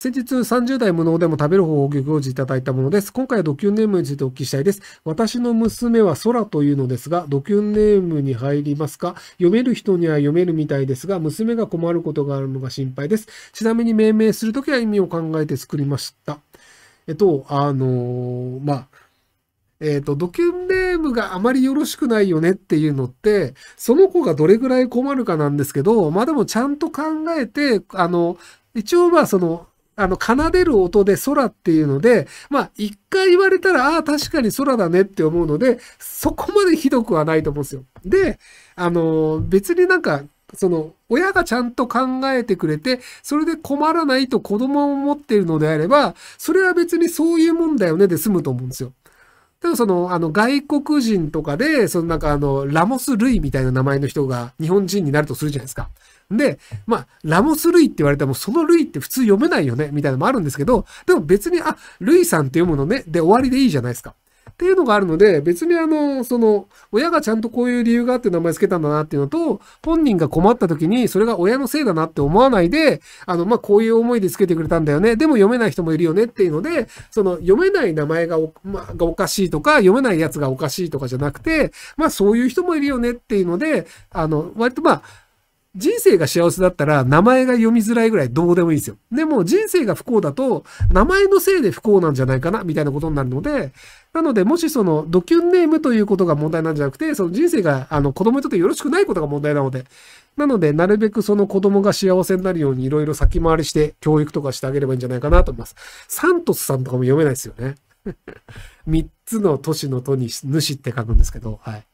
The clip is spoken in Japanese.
先日30代無能でも食べる方法をご教示いただいたものです。今回はドキュンネームについてお聞きしたいです。私の娘は空というのですが、ドキュンネームに入りますか読める人には読めるみたいですが、娘が困ることがあるのが心配です。ちなみに命名するときは意味を考えて作りました。えっと、あのまあ、えっ、ー、と、ドキュンネームがあまりよろしくないよねっていうのって、その子がどれぐらい困るかなんですけど、まあでもちゃんと考えて、あの、一応まあその、あの、奏でる音で空っていうので、まあ、一回言われたら、ああ、確かに空だねって思うので、そこまでひどくはないと思うんですよ。で、あの、別になんか、その、親がちゃんと考えてくれて、それで困らないと子供を持っているのであれば、それは別にそういうもんだよねで済むと思うんですよ。でもその、あの、外国人とかで、そのなんかあの、ラモス・ルイみたいな名前の人が日本人になるとするじゃないですか。で、まあ、ラモス・類って言われても、その類って普通読めないよね、みたいなのもあるんですけど、でも別に、あ、類さんって読むのね、で終わりでいいじゃないですか。っていうのがあるので、別にあの、その、親がちゃんとこういう理由があって名前つけたんだなっていうのと、本人が困った時に、それが親のせいだなって思わないで、あの、まあ、こういう思いでつけてくれたんだよね。でも読めない人もいるよねっていうので、その、読めない名前がお、まがおかしいとか、読めないやつがおかしいとかじゃなくて、まあ、そういう人もいるよねっていうので、あの、割とまあ、人生が幸せだったら名前が読みづらいぐらいどうでもいいんですよ。でも人生が不幸だと名前のせいで不幸なんじゃないかなみたいなことになるので、なのでもしそのドキュンネームということが問題なんじゃなくて、その人生があの子供にとってよろしくないことが問題なので、なので、なるべくその子供が幸せになるようにいろいろ先回りして教育とかしてあげればいいんじゃないかなと思います。サントスさんとかも読めないですよね。3 つの都市の都に主って書くんですけど、はい。